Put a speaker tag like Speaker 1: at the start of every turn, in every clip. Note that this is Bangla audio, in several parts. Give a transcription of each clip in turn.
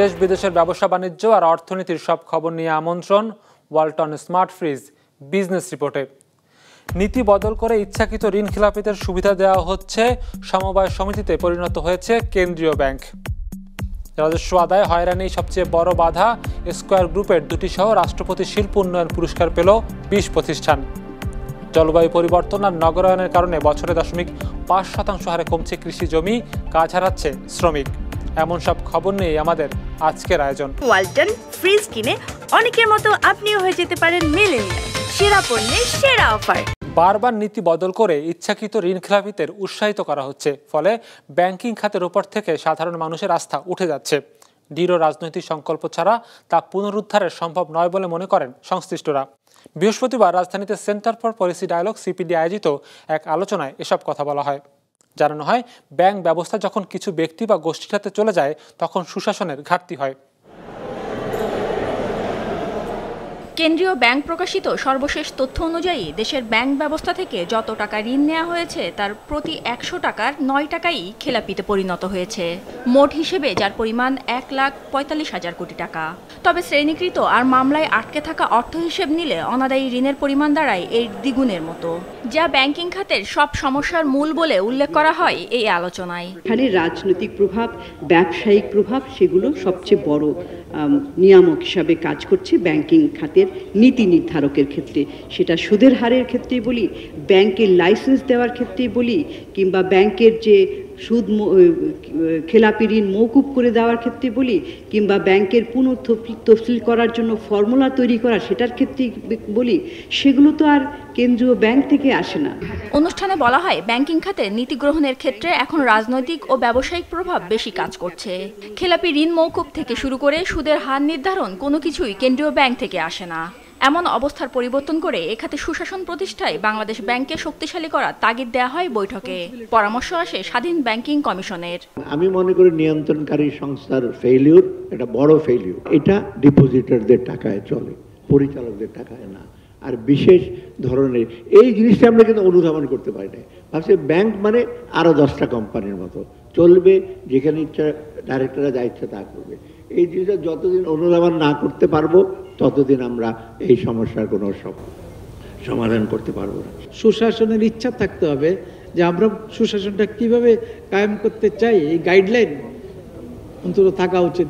Speaker 1: দেশ বিদেশের ব্যবসা বাণিজ্য আর অর্থনীতির সব খবর নিয়ে আমন্ত্রণ ওয়ালটন স্মার্ট ফ্রিজ বিজনেস রিপোর্টে নীতি বদল করে ইচ্ছাকৃত ঋণ খেলাপিদের সুবিধা দেওয়া হচ্ছে সমবায় সমিতিতে পরিণত হয়েছে কেন্দ্রীয় ব্যাংক রাজস্ব আদায় হয়রানি সবচেয়ে বড় বাধা স্কোয়ার গ্রুপের দুটি সহ রাষ্ট্রপতি শিল্প উন্নয়ন পুরস্কার পেল বিশ প্রতিষ্ঠান জলবায়ু পরিবর্তন আর নগরায়নের কারণে বছরে দশমিক পাঁচ শতাংশ হারে কমছে কৃষি জমি কাজ হারাচ্ছে শ্রমিক এমন সব খবর নিয়ে আমাদের আজকের আয়োজন
Speaker 2: ওয়ালটন ফ্রিজ কিনে অনেকের মতো আপনিও হয়ে যেতে পারেন মিলেনিয়াল সেরা পণ্যের সেরা অফার
Speaker 1: বারবার নীতি বদল করে ইচ্ছাকৃত ঋণ খেলাপিতের উৎসাহিত করা হচ্ছে ফলে ব্যাংকিং খাতের ওপর থেকে সাধারণ মানুষের আস্থা উঠে যাচ্ছে দৃঢ় রাজনৈতিক সংকল্প ছাড়া তা পুনরুদ্ধারের সম্ভব নয় বলে মনে করেন সংশ্লিষ্টরা বৃহস্পতিবার রাজধানীতে centre for policy dialogue CPD আয়োজিত এক আলোচনায় এসব কথা বলা হয় জানানো হয় ব্যাংক ব্যবস্থা যখন কিছু ব্যক্তি বা গোষ্ঠীর হাতে চলে যায় তখন সুশাসনের ঘাটতি হয়
Speaker 2: কেন্দ্রীয় ব্যাংক প্রকাশিত সর্বশেষ তথ্য অনুযায়ী দেশের ব্যাংক ব্যবস্থা থেকে যত টাকা ঋণ নেওয়া হয়েছে তার প্রতি একশো টাকার নয় টাকাই খেলাপিতে পরিণত হয়েছে মোট হিসেবে যার পরিমাণ এক লাখ পঁয়তাল্লিশ হাজার কোটি টাকা তবে শ্রেণীকৃত আর মামলায় আটকে থাকা অর্থ হিসেব নিলে অনাদায়ী ঋণের পরিমাণ দাঁড়ায় এর দ্বিগুণের মতো যা ব্যাংকিং খাতের সব সমস্যার মূল বলে উল্লেখ করা হয় এই আলোচনায় এখানে রাজনৈতিক প্রভাব ব্যবসায়িক প্রভাব সেগুলো সবচেয়ে বড় নিয়ামক হিসাবে কাজ করছে ব্যাংকিং খাতের নীতি নির্ধারকের ক্ষেত্রে সেটা সুদের হারের ক্ষেত্রেই বলি ব্যাংকের লাইসেন্স দেওয়ার ক্ষেত্রেই বলি কিংবা ব্যাংকের যে সুদ খেলাপি ঋণ মৌকুব করে দেওয়ার ক্ষেত্রে বলি কিংবা ব্যাংকের পুনঃ তফসিল করার জন্য ফর্মুলা তৈরি করা সেটার ক্ষেত্রে বলি সেগুলো তো আর কেন্দ্রীয় ব্যাংক থেকে আসে না অনুষ্ঠানে বলা হয় ব্যাংকিং খাতে নীতি গ্রহণের ক্ষেত্রে এখন রাজনৈতিক ও ব্যবসায়িক প্রভাব বেশি কাজ করছে খেলাপি ঋণ মৌকুব থেকে শুরু করে সুদের হার নির্ধারণ কোনো কিছুই কেন্দ্রীয় ব্যাংক থেকে আসে না এমন অবস্থার পরিবর্তন করে এখাতে সুশাসন প্রতিষ্ঠায় বাংলাদেশ ব্যাংককে শক্তিশালী করার তাগিদ দেওয়া হয় বৈঠকে পরামর্শ আসে স্বাধীন ব্যাংকিং কমিশনের
Speaker 3: আমি মনে করি নিয়ন্ত্রণকারী সংস্থার ফেইলিউর এটা বড় ফেইলিউর এটা ডিপোজিটরদের টাকায় চলে পরিচালকদের টাকায় না আর বিশেষ ধরনের এই জিনিসটা আমরা কিন্তু অনুধাবন করতে পারি না ভাবছি ব্যাংক মানে আরও দশটা কোম্পানির মতো চলবে যেখানে ইচ্ছা ডাইরেক্টররা যা ইচ্ছা তা করবে এই জিনিসটা যতদিন অনুধাবন না করতে পারবো ততদিন আমরা এই সমস্যার কোনো সমাধান করতে পারবো না সুশাসনের ইচ্ছা থাকতে হবে যে আমরা সুশাসনটা কিভাবে কায়েম করতে চাই এই গাইডলাইন অন্তত থাকা উচিত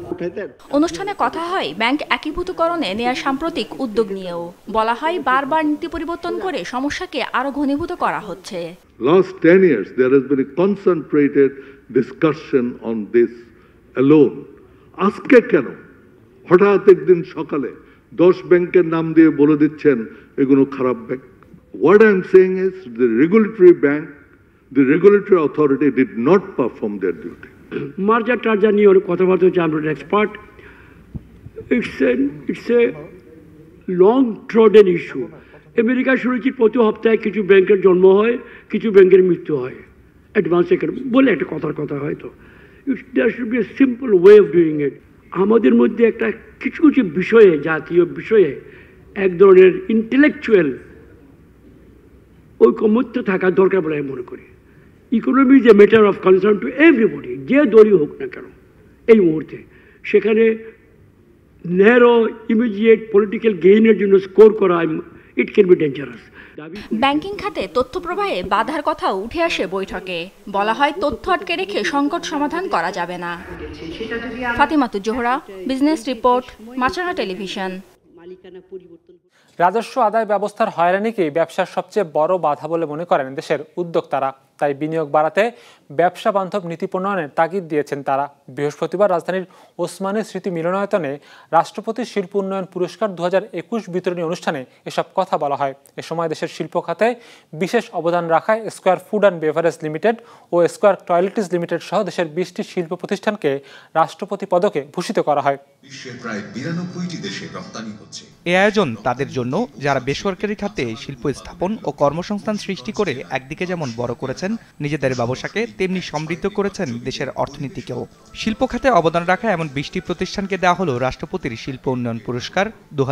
Speaker 2: অনুষ্ঠানে কথা হয় ব্যাংক একীভূতকরণে নেয়া সাম্প্রতিক উদ্যোগ নিয়েও বলা হয় বারবার নীতি পরিবর্তন করে সমস্যাকে আরো ঘনীভূত করা হচ্ছে
Speaker 4: last 10 years there has been a concentrated আজকে কেন হঠাৎ একদিন সকালে দশ ব্যাংকের নাম দিয়ে বলে দিচ্ছেন এগুলো খারাপ bank what I am saying is the regulatory bank the regulatory authority did not perform their duty
Speaker 3: merger টার্জার নিয়ে অনেক কথাবার্তা হচ্ছে
Speaker 1: আমরা expert it's it's a long trodden issue America শুনেছি প্রতি সপ্তাহে কিছু ব্যাংকের জন্ম হয় কিছু ব্যাংকের মৃত্যু হয় অ্যাডভান্স বলে একটা কথার কথা হয়তো there should be a simple আমাদের মধ্যে একটা কিছু কিছু বিষয়ে জাতীয় বিষয়ে এক ধরনের ইন্টেলেকচুয়াল ঐকমত্য থাকা দরকার বলে আমি মনে করি economy is a matter of concern to everybody যে দলই হোক না কেন এই মুহূর্তে সেখানে ন্যারো ইমিডিয়েট পলিটিক্যাল গেইনের জন্য স্কোর করা
Speaker 2: ব্যাংকিং খাতে তথ্য প্রবাহে বাধার কথাও উঠে আসে বৈঠকে বলা হয় তথ্য আটকে রেখে সংকট সমাধান করা যাবে না ফাতিমাতু জোহরা বিজনেস রিপোর্ট মাছানা টেলিভিশন
Speaker 1: রাজস্ব আদায় ব্যবস্থার হয়রানিকেই ব্যবসার সবচেয়ে বড় বাধা বলে মনে করেন দেশের উদ্যোক্তারা তাই বিনিয়োগ বাড়াতে ব্যবসা বান্ধব নীতি প্রণয়নের তাগিদ দিয়েছেন তারা বৃহস্পতিবার রাজধানীর ওসমানের স্মৃতি মিলনায়তনে রাষ্ট্রপতির শিল্প উন্নয়ন পুরস্কার দু বিতরণী অনুষ্ঠানে এসব কথা বলা হয় এ সময় দেশের শিল্প খাতে বিশেষ অবদান রাখায় Square food and beverage limited ও স্কোয়ার টয়লেটিস লিমিটেড সহ দেশের বিশটি শিল্প প্রতিষ্ঠানকে রাষ্ট্রপতি
Speaker 5: পদকে ভূষিত করা হয় এ আয়োজন তাদের জন্য যারা বেসরকারি খাতে শিল্প স্থাপন ও কর্মসংস্থান সৃষ্টি করে একদিকে যেমন বড় করেছেন করেছেন নিজেদের ব্যবসাকে তেমনি সমৃদ্ধ করেছেন দেশের অর্থনীতিকেও শিল্প খাতে অবদান রাখা এমন বিশটি প্রতিষ্ঠানকে দেওয়া হলো রাষ্ট্রপতির শিল্প উন্নয়ন পুরস্কার দু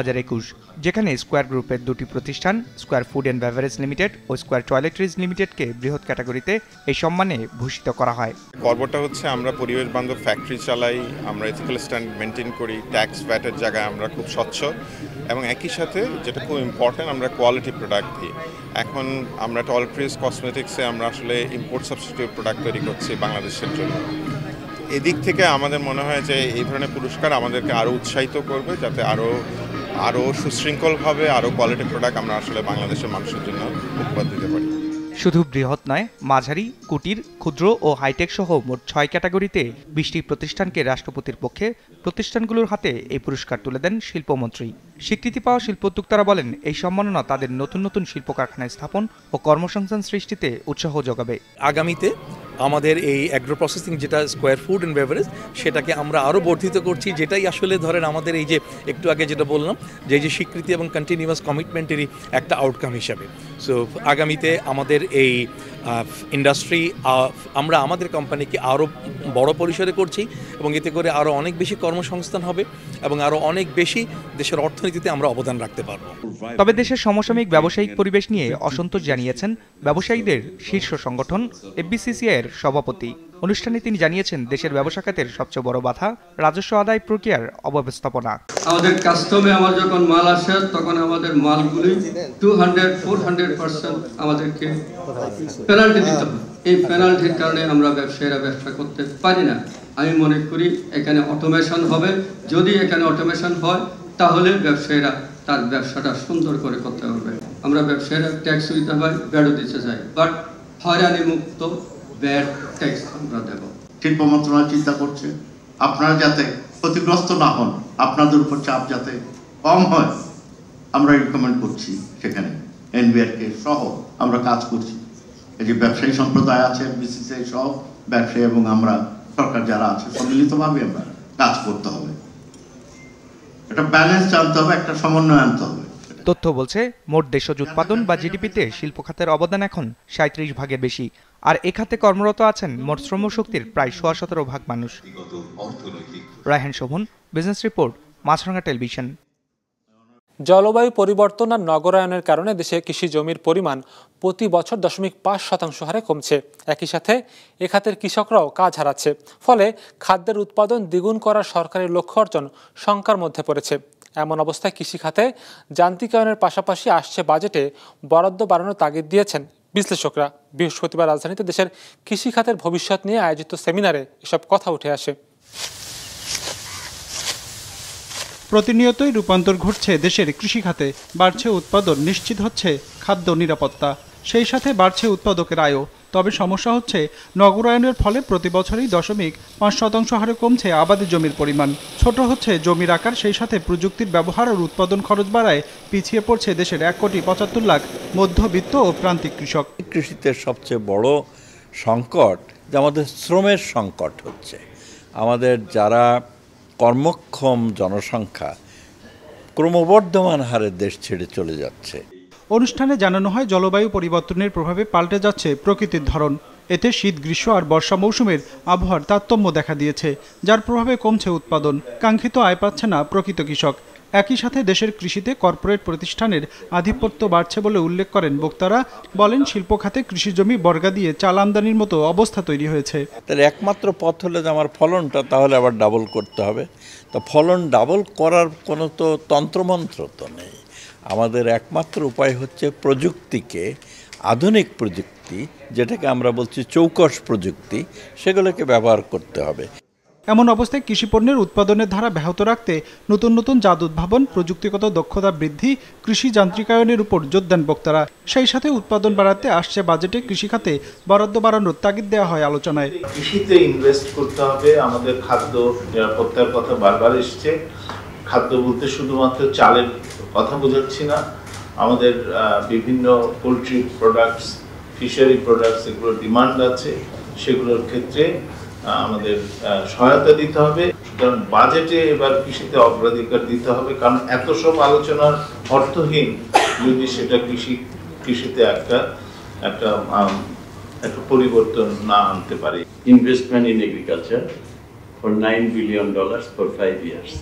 Speaker 5: যেখানে স্কোয়ার গ্রুপের দুটি প্রতিষ্ঠান Square food and beverage limited ও স্কোয়ার টয়লেট্রিজ লিমিটেডকে বৃহৎ ক্যাটাগরিতে এই সম্মানে ভূষিত করা হয়
Speaker 3: গর্বটা হচ্ছে আমরা পরিবেশ বান্ধব ফ্যাক্টরি চালাই আমরা এথিক্যাল স্ট্যান্ড মেনটেন করি ট্যাক্স ভ্যাটের জায়গায় আমরা খুব স্বচ্ছ এবং একই সাথে যেটা খুব ইম্পর্ট্যান্ট আমরা কোয়ালিটি প্রোডাক্ট দিই এখন আমরা টলপ্রিস কসমেটিক্সে আমরা আসলে ইম্পোর্ট সাবস্টিটিউট প্রোডাক্ট তৈরি করছি বাংলাদেশের জন্য এদিক থেকে আমাদের মনে হয় যে এই ধরনের পুরস্কার আমাদেরকে আরও উৎসাহিত করবে যাতে আরও আরও সুশৃঙ্খলভাবে আরও
Speaker 5: কোয়ালিটি প্রোডাক্ট আমরা আসলে বাংলাদেশের মানুষের জন্য উপহার দিতে পারি শুধু বৃহৎ নয় মাঝারি কুটির ক্ষুদ্র ও হাইটেক সহ মোট ছয় ক্যাটাগরিতে বিশটি প্রতিষ্ঠানকে রাষ্ট্রপতির পক্ষে প্রতিষ্ঠানগুলোর হাতে এই পুরস্কার তুলে দেন শিল্পমন্ত্রী স্বীকৃতি পাওয়া শিল্পোদ্যোক্তারা বলেন এই সম্মাননা তাদের নতুন নতুন শিল্প কারখানায় স্থাপন ও কর্মসংস্থান সৃষ্টিতে উৎসাহ যোগাবে আগামীতে আমাদের এই অ্যাগ্রো প্রসেসিং যেটা স্কোয়ার ফুড অ্যান্ড বেভারেজ সেটাকে আমরা আরও বর্ধিত করছি যেটাই আসলে ধরেন আমাদের এই যে একটু আগে যেটা বললাম যে যে স্বীকৃতি এবং কন্টিনিউয়াস কমিটমেন্টেরই একটা আউটকাম হিসাবে সো আগামীতে আমাদের এই ইন্ডাস্ট্রি আমরা আমাদের কোম্পানিকে আরও বড় পরিসরে করছি এবং এতে করে আরও অনেক বেশি কর্মসংস্থান হবে এবং আরও অনেক বেশি দেশের অর্থনীতিতে আমরা অবদান রাখতে পারব তবে দেশের সমসাময়িক ব্যবসায়িক পরিবেশ নিয়ে অসন্তোষ জানিয়েছেন ব্যবসায়ীদের শীর্ষ সংগঠন এফবিসিসিআইয়ের এর সভাপতি অনুষ্ঠানে তিনি জানিয়েছেন দেশের ব্যবসা খাতের সবচেয়ে বড় বাধা রাজস্ব আদায় প্রক্রিয়ার অব্যবস্থাপনা আমাদের কাস্টমে আমার যখন মাল আসে তখন আমাদের মালগুলি two hundred four hundred hundred percent আমাদেরকে পেনাল্টি দিতে হবে এই পেনাল্টির কারণে আমরা ব্যবসায়ীরা ব্যবসা করতে পারি না আমি মনে করি এখানে অটোমেশন হবে যদি এখানে অটোমেশন হয় তাহলে ব্যবসায়ীরা তার ব্যবসাটা সুন্দর করে করতে পারবে আমরা ব্যবসায়ীরা ট্যাক্স দিতে হয় ব্যাডও দিতে চাই বাট হয়রানি মুক্ত ব্যাড ট্যাক্স আমরা দেব শিল্প মন্ত্রণালয় চিন্তা করছে আপনারা যাতে
Speaker 4: ক্ষতিগ্রস্ত না হন আপনাদের উপর চাপ যাতে কম হয় আমরা রিকমেন্ড করছি সেখানে এনবিআরকে সহ আমরা কাজ করছি এই যে ব্যবসায়ী সম্প্রদায় আছে বিসিসিআই সহ ব্যবসায়ী এবং আমরা সরকার যারা আছে সম্মিলিতভাবে আমরা কাজ
Speaker 5: করতে হবে একটা ব্যালেন্স আনতে হবে একটা সমন্বয় আনতে হবে তথ্য বলছে মোট দেশজ উৎপাদন বা জিডিপিতে শিল্প খাতের অবদান এখন সাঁত্রিশ ভাগে বেশি আর এ খাতে কর্মরত আছেন মোট শ্রমশক্তির প্রায় সোয়া সতেরো ভাগ মানুষ Raihan Shovon business report Maasranga television জলবায়ু পরিবর্তন
Speaker 1: আর নগরায়নের কারণে দেশে কৃষি জমির পরিমাণ প্রতি বছর দশমিক পাঁচ শতাংশ হারে কমছে একই সাথে এ খাতের কৃষকরাও কাজ হারাচ্ছে ফলে খাদ্যের উৎপাদন দ্বিগুণ করার সরকারের লক্ষ্য অর্জন শঙ্কার মধ্যে পড়েছে এমন অবস্থায় কৃষি খাতে যান্ত্রিকায়নের পাশাপাশি আসছে বাজেটে বরাদ্দ বাড়ানোর তাগিদ দিয়েছেন বিশ্লেষকরা বৃহস্পতিবার রাজধানীতে দেশের কৃষি খাতের ভবিষ্যৎ নিয়ে আয়োজিত সেমিনারে এসব কথা উঠে আসে
Speaker 3: প্রতিনিয়তই রূপান্তর ঘটছে দেশের কৃষিখাতে বাড়ছে উৎপাদন নিশ্চিত হচ্ছে খাদ্য নিরাপত্তা সেই সাথে বাড়ছে উৎপাদকের আয়ও তবে সমস্যা হচ্ছে নগরায়নের ফলে প্রতি বছরই দশমিক পাঁচ শতাংশ হারে কমছে আবাদি জমির পরিমাণ ছোট হচ্ছে জমির আকার সেই সাথে প্রযুক্তির ব্যবহার আর উৎপাদন খরচ বাড়ায় পিছিয়ে পড়ছে দেশের এক কোটি পঁচাত্তর লাখ মধ্যবিত্ত ও প্রান্তিক কৃষক কৃষিতে সবচেয়ে বড় সংকট যে আমাদের শ্রমের সংকট হচ্ছে আমাদের যারা কর্মক্ষম জনসংখ্যা ক্রমবর্ধমান হারে দেশ ছেড়ে চলে যাচ্ছে অনুষ্ঠানে জানানো হয় জলবায়ু পরিবর্তনের প্রভাবে পাল্টে যাচ্ছে প্রকৃতির ধরন এতে শীত গ্রীষ্ম আর বর্ষা মৌসুমের আবহাওয়ার তারতম্য দেখা দিয়েছে যার প্রভাবে কমছে উৎপাদন কাঙ্ক্ষিত আয় পাচ্ছে না প্রকৃত কৃষক একই সাথে দেশের কৃষিতে কর্পোরেট প্রতিষ্ঠানের আধিপত্য বাড়ছে বলে উল্লেখ করেন বক্তারা বলেন শিল্প খাতে কৃষিজমি বর্গা দিয়ে চাল আমদানির মতো অবস্থা তৈরি হয়েছে তার একমাত্র পথ হলে যে আমার ফলনটা তাহলে আবার ডাবল করতে হবে তা ফলন ডাবল করার কোনো তো তন্ত্রমন্ত্র তো নেই আমাদের একমাত্র উপায় হচ্ছে প্রযুক্তিকে আধুনিক প্রযুক্তি যেটাকে আমরা বলছি চৌকশ প্রযুক্তি সেগুলোকে ব্যবহার করতে হবে এমন অবস্থায় কৃষিপণ্যের উৎপাদনের ধারা ব্যাহত রাখতে নতুন নতুন জাত উদ্ভাবন প্রযুক্তিগত দক্ষতা বৃদ্ধি কৃষি যান্ত্রিকায়নের উপর জোর দেন বক্তারা সেই সাথে উৎপাদন বাড়াতে আসছে বাজেটে কৃষিখাতে বরাদ্দ বাড়ানোর তাগিদ দেওয়া হয় আলোচনায়
Speaker 4: কৃষিতে ইনভেস্ট করতে হবে আমাদের খাদ্য নিরাপত্তার কথা বারবার এসছে খাদ্য বলতে শুধুমাত্র চালের কথা বোঝাচ্ছি না আমাদের বিভিন্ন পোলট্রি প্রোডাক্টস ফিশারি প্রোডাক্টস এগুলোর ডিমান্ড আছে সেগুলোর ক্ষেত্রে আমাদের সহায়তা দিতে হবে সুতরাং বাজেটে এবার কৃষিতে অগ্রাধিকার দিতে হবে কারণ এত সব আলোচনার অর্থহীন যদি সেটা কৃষি কৃষিতে একটা একটা একটা পরিবর্তন না আনতে পারি investment in agriculture for 9 billion dollars for five years.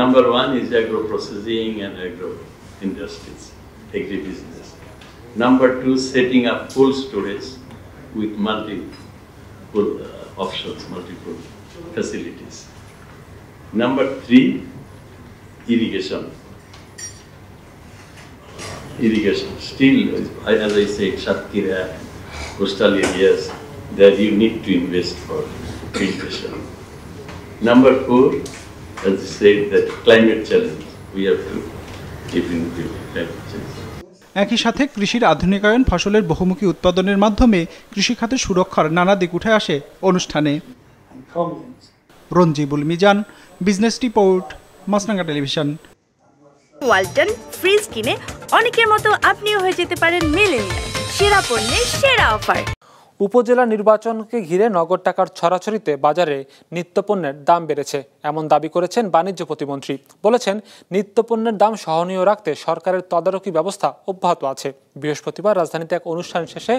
Speaker 4: Number one is agro-processing and agro-industries, agribusiness. Number two, setting up cold storage with multi multiple uh, options, multiple facilities. Number three, irrigation. Uh, irrigation. Still, as I said, Shatkira, coastal areas, there you need to invest for irrigation. Number four, as I said, that climate challenge. We have to
Speaker 3: in with climate change. একই সাথে কৃষির আধুনিকায়ন ফসলের বহুমুখী উৎপাদনের মাধ্যমে কৃষিখাতে সুরক্ষার নানা দিক উঠে আসে অনুষ্ঠানে রঞ্জিবুল মিজান বিজনেস রিপোর্ট মাসনাঙ্গা টেলিভিশন
Speaker 2: ওয়ালটন ফ্রিজ কিনে অনেকের মতো আপনিও হয়ে যেতে পারেন মেলেনিয়া সেরা পণ্যের সেরা অফার
Speaker 1: উপজেলা নির্বাচনকে ঘিরে নগদ টাকার ছড়াছড়িতে বাজারে নিত্যপণ্যের দাম বেড়েছে এমন দাবি করেছেন বাণিজ্য প্রতিমন্ত্রী বলেছেন নিত্যপণ্যের দাম সহনীয় রাখতে সরকারের তদারকি ব্যবস্থা অব্যাহত আছে বৃহস্পতিবার রাজধানীতে এক অনুষ্ঠান শেষে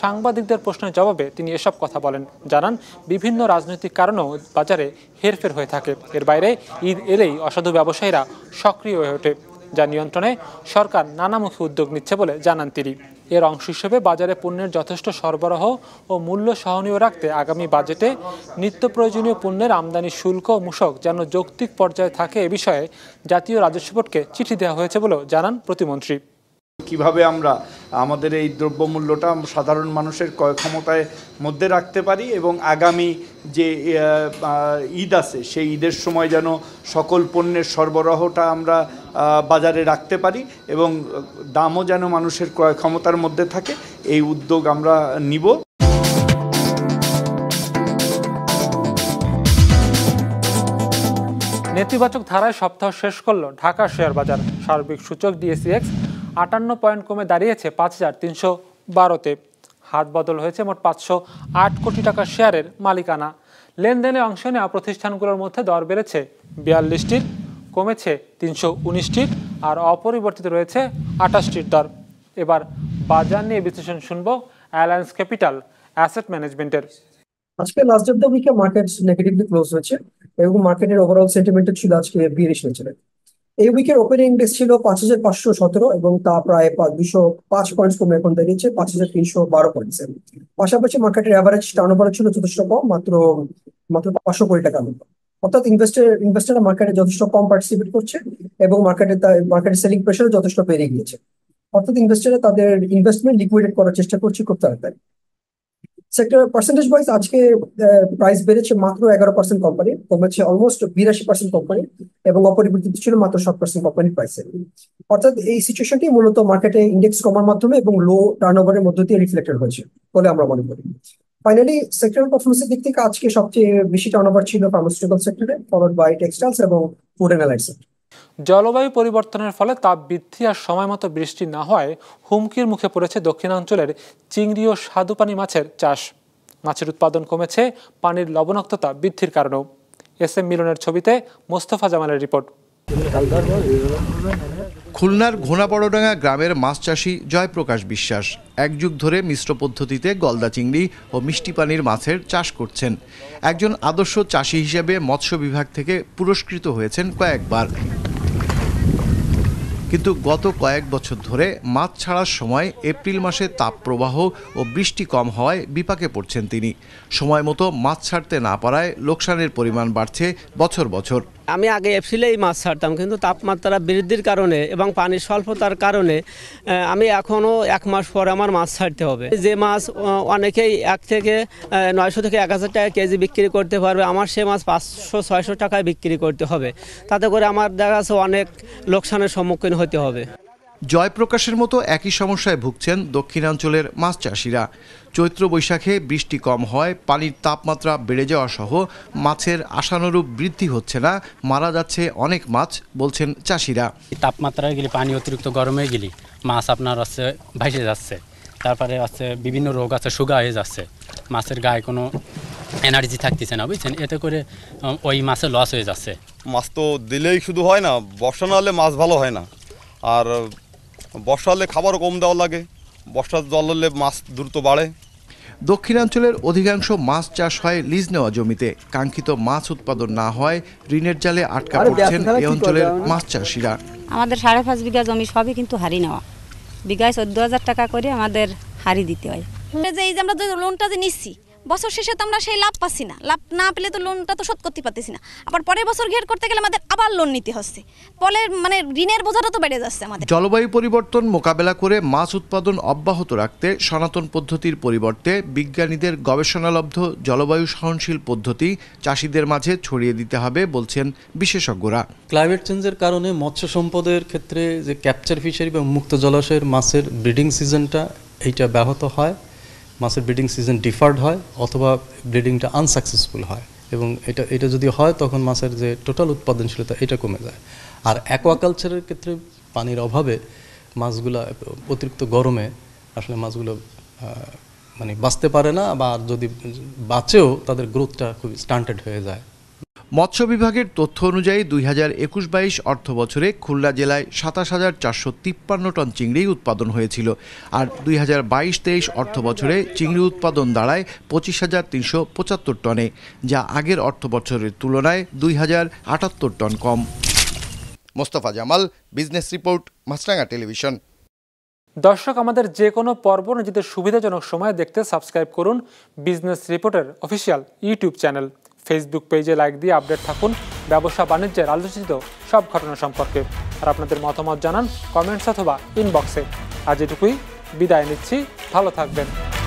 Speaker 1: সাংবাদিকদের প্রশ্নের জবাবে তিনি এসব কথা বলেন জানান বিভিন্ন রাজনৈতিক কারণেও বাজারে হেরফের হয়ে থাকে এর বাইরে ঈদ এলেই অসাধু ব্যবসায়ীরা সক্রিয় হয়ে ওঠে যা নিয়ন্ত্রণে সরকার নানামুখী উদ্যোগ নিচ্ছে বলে জানান তিনি এর অংশ হিসেবে বাজারে পণ্যের যথেষ্ট সরবরাহ ও মূল্য সহনীয় রাখতে আগামী বাজেটে নিত্য প্রয়োজনীয় পণ্যের আমদানি শুল্ক ও মূষক যেন যৌক্তিক পর্যায়ে থাকে এ বিষয়ে জাতীয় রাজস্ব বোর্ডকে চিঠি দেওয়া হয়েছে
Speaker 5: বলেও জানান প্রতিমন্ত্রী কিভাবে আমরা আমাদের এই দ্রব্যমূল্যটা সাধারণ মানুষের ক্রয় ক্ষমতায় মধ্যে রাখতে পারি এবং আগামী যে ঈদ আছে সেই ঈদের সময় যেন সকল পণ্যের সরবরাহটা আমরা বাজারে রাখতে পারি এবং দামও যেন মানুষের ক্রয় ক্ষমতার মধ্যে থাকে এই উদ্যোগ আমরা নিব
Speaker 1: নেতিবাচক ধারায় সপ্তাহ শেষ করল ঢাকা শেয়ার বাজার সার্বিক সূচক ডিএসিএক্স আটান্ন পয়েন্ট কমে দাঁড়িয়েছে পাঁচ হাজার তিনশো বারোতে হাত বদল হয়েছে মোট পাঁচশো আট কোটি টাকা শেয়ারের মালিকানা লেনদেনে অংশ নেওয়া প্রতিষ্ঠানগুলোর মধ্যে দর বেড়েছে বিয়াল্লিশটির কমেছে তিনশো উনিশটির আর অপরিবর্তিত রয়েছে আঠাশটির দর এবার বাজার নিয়ে বিশ্লেষণ শুনবো অ্যালায়েন্স ক্যাপিটাল অ্যাসেট ম্যানেজমেন্টের
Speaker 6: আজকে লাস্ট অফ দ্য উইকে মার্কেট নেগেটিভলি ক্লোজ হয়েছে এবং মার্কেটের ওভারঅল সেন্টিমেন্ট ছিল আজকে বিয়ারিশ হয়েছিল এই উইকের ওপেনিং ইন্ডেক্স ছিল পাঁচ হাজার পাঁচশো সতেরো এবং তা প্রায় দুশো পাঁচ পয়েন্ট কমে এখন দাঁড়িয়েছে পাঁচ হাজার তিনশো বারো পয়েন্টসে পাশাপাশি মার্কেটের অ্যাভারেজ টার্ন ওভার ছিল যথেষ্ট কম মাত্র মাত্র পাঁচশো কোটি টাকা মতো অর্থাৎ ইনভেস্টার ইনভেস্টাররা মার্কেটে যথেষ্ট কম পার্টিসিপেট করছে এবং মার্কেটে মার্কেটের সেলিং প্রেশার যথেষ্ট বেড়ে গিয়েছে অর্থাৎ ইনভেস্টাররা তাদের ইনভেস্টমেন্ট লিকুইডেট করার চেষ্টা করছে খুব তাড়াতাড়ি সেক্টর পার্সেন্টেজ ওয়াইজ আজকে প্রাইস বেড়েছে মাত্র এগারো পার্সেন্ট কোম্পানি কমেছে অলমোস্ট বিরাশি পার্সেন্ট কোম্পানি এবং অপরিবর্তিত ছিল মাত্র সাত পার্সেন্ট কোম্পানির প্রাইসে অর্থাৎ এই সিচুয়েশনটি মূলত মার্কেটে ইন্ডেক্স কমার মাধ্যমে এবং লো টার্নওভারের মধ্য দিয়ে রিফ্লেক্টেড হয়েছে বলে আমরা মনে করি ফাইনালি সেক্টর পারফরমেন্সের দিক থেকে আজকে সবচেয়ে বেশি টার্নওভার ছিল ফার্মাসিউটিক্যাল সেক্টরে ফলোড বাই টেক্সটাইলস এবং ফুড অ্যান্ড সেক্টর
Speaker 1: জলবায়ু পরিবর্তনের ফলে তাপ বৃদ্ধি আর সময়মতো বৃষ্টি না হওয়ায় হুমকির মুখে পড়েছে দক্ষিণাঞ্চলের চিংড়ি ও স্বাদুপানি মাছের চাষ মাছের উৎপাদন কমেছে পানির লবণাক্ততা বৃদ্ধির কারণেও এস এম মিলনের ছবিতে মোস্তফা জামালের রিপোর্ট
Speaker 4: খুলনার বড়ডাঙ্গা গ্রামের মাছ চাষি জয়প্রকাশ বিশ্বাস এক যুগ ধরে মিশ্র পদ্ধতিতে গলদা চিংড়ি ও মিষ্টি পানির মাছের চাষ করছেন একজন আদর্শ চাষি হিসেবে মৎস্য বিভাগ থেকে পুরস্কৃত হয়েছেন কয়েকবার কিন্তু গত কয়েক বছর ধরে মাছ ছাড়ার সময় এপ্রিল মাসে তাপপ্রবাহ ও বৃষ্টি কম হওয়ায় বিপাকে পড়ছেন তিনি সময় মতো মাছ ছাড়তে না পারায় লোকসানের পরিমাণ বাড়ছে বছর বছর
Speaker 5: আমি আগে এপ্রিলেই মাছ ছাড়তাম কিন্তু তাপমাত্রা বৃদ্ধির কারণে এবং পানির স্বল্পতার কারণে আমি এখনও এক মাস পরে আমার মাছ ছাড়তে হবে যে মাছ অনেকেই এক থেকে নয়শো থেকে এক হাজার টাকা কেজি বিক্রি করতে পারবে আমার সে মাছ পাঁচশো ছয়শো টাকায় বিক্রি করতে হবে তাতে করে আমার দেখা যাচ্ছে অনেক লোকসানের সম্মুখীন হতে
Speaker 4: হবে জয়প্রকাশের মতো একই সমস্যায় ভুগছেন দক্ষিণাঞ্চলের মাছ চাষিরা চৈত্র বৈশাখে বৃষ্টি কম হয় পানির তাপমাত্রা বেড়ে যাওয়া সহ মাছের আশানুরূপ বৃদ্ধি হচ্ছে না মারা যাচ্ছে অনেক মাছ বলছেন চাষিরা
Speaker 3: তাপমাত্রায় গেলে পানি
Speaker 1: অতিরিক্ত গরমে গেলে মাছ আপনার হচ্ছে ভেসে যাচ্ছে তারপরে হচ্ছে বিভিন্ন রোগ আছে সুগা হয়ে যাচ্ছে মাছের গায়ে কোনো এনার্জি থাকতেছে না বুঝছেন এতে করে ওই মাছে লস হয়ে যাচ্ছে
Speaker 4: মাছ তো দিলেই শুধু হয় না বর্ষা না হলে মাছ ভালো হয় না আর বর্ষালে খাবার কম দেওয়া লাগে বর্ষার জল হলে মাছ দ্রুত বাড়ে দক্ষিণাঞ্চলের অধিকাংশ মাছ চাষ হয় লিজ নেওয়া জমিতে কাঙ্ক্ষিত মাছ উৎপাদন না হয় ঋণের জালে আটকা পড়ছেন এই অঞ্চলের মাছ চাষিরা
Speaker 2: আমাদের সাড়ে পাঁচ বিঘা জমি সবই কিন্তু হারি নেওয়া বিঘায় চোদ্দ হাজার টাকা করে আমাদের হারি দিতে হয় যে এই যে আমরা লোনটা যে নিচ্ছি বছর শেষে তো আমরা সেই লাভ পাচ্ছি না লাভ না পেলে তো লোনটা তো শোধ করতে পারতেছি না আবার পরের বছর ঘের করতে গেলে আমাদের আবার লোন নিতে হচ্ছে ফলে মানে ঋণের বোঝাটা তো বেড়ে যাচ্ছে আমাদের
Speaker 4: জলবায়ু পরিবর্তন মোকাবেলা করে মাছ উৎপাদন অব্যাহত রাখতে সনাতন পদ্ধতির পরিবর্তে বিজ্ঞানীদের গবেষণালব্ধ জলবায়ু সহনশীল পদ্ধতি চাষিদের মাঝে ছড়িয়ে
Speaker 3: দিতে হবে বলছেন বিশেষজ্ঞরা ক্লাইমেট চেঞ্জের কারণে মৎস্য সম্পদের ক্ষেত্রে যে ক্যাপচার ফিশারি বা মুক্ত জলাশয়ের মাছের ব্রিডিং সিজনটা এইটা ব্যাহত হয় মাছের ব্রিডিং সিজন ডিফার্ড হয় অথবা ব্রিডিংটা আনসাকসেসফুল হয় এবং এটা এটা যদি হয় তখন মাছের যে টোটাল উৎপাদনশীলতা এটা কমে যায় আর অ্যাকোয়াকালচারের ক্ষেত্রে পানির অভাবে মাছগুলো অতিরিক্ত গরমে আসলে মাছগুলো মানে বাঁচতে পারে না বা যদি বাঁচেও তাদের গ্রোথটা খুব স্টান্টেড হয়ে যায়
Speaker 4: মৎস্য বিভাগের তথ্য অনুযায়ী দুই হাজার একুশ বাইশ অর্থ বছরে খুলনা জেলায় সাতাশ হাজার চারশো তিপ্পান্ন টন চিংড়ি উৎপাদন হয়েছিল আর দুই হাজার বাইশ তেইশ অর্থ বছরে চিংড়ি উৎপাদন দাঁড়ায় পঁচিশ হাজার তিনশো পঁচাত্তর টনে যা আগের অর্থ বছরের তুলনায়
Speaker 1: দুই হাজার আটাত্তর টন কম Mostafa Jamal business report Maasranga television দর্শক আমাদের যে কোনো পর্ব নিজেদের সুবিধাজনক সময় দেখতে সাবস্ক্রাইব করুন বিজনেস রিপোর্টের অফিসিয়াল ইউটিউব চ্যানেল ফেসবুক পেজে লাইক দিয়ে আপডেট থাকুন ব্যবসা বাণিজ্যের আলোচিত সব ঘটনা সম্পর্কে আর আপনাদের মতামত জানান কমেন্টস অথবা ইনবক্সে আজ এটুকুই বিদায় নিচ্ছি ভালো থাকবেন